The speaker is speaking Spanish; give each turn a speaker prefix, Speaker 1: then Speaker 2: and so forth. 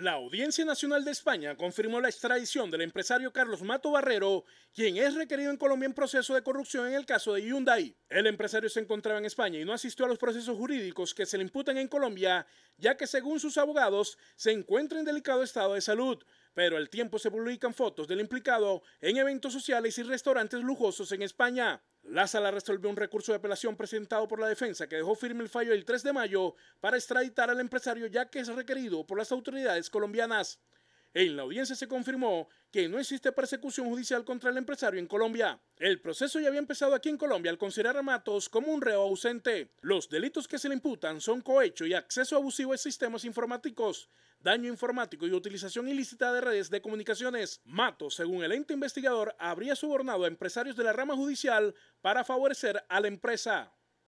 Speaker 1: La Audiencia Nacional de España confirmó la extradición del empresario Carlos Mato Barrero, quien es requerido en Colombia en proceso de corrupción en el caso de Hyundai. El empresario se encontraba en España y no asistió a los procesos jurídicos que se le imputan en Colombia, ya que según sus abogados se encuentra en delicado estado de salud pero al tiempo se publican fotos del implicado en eventos sociales y restaurantes lujosos en España. La sala resolvió un recurso de apelación presentado por la defensa que dejó firme el fallo el 3 de mayo para extraditar al empresario ya que es requerido por las autoridades colombianas. En la audiencia se confirmó que no existe persecución judicial contra el empresario en Colombia. El proceso ya había empezado aquí en Colombia al considerar a Matos como un reo ausente. Los delitos que se le imputan son cohecho y acceso abusivo a sistemas informáticos, daño informático y utilización ilícita de redes de comunicaciones. Matos, según el ente investigador, habría sobornado a empresarios de la rama judicial para favorecer a la empresa.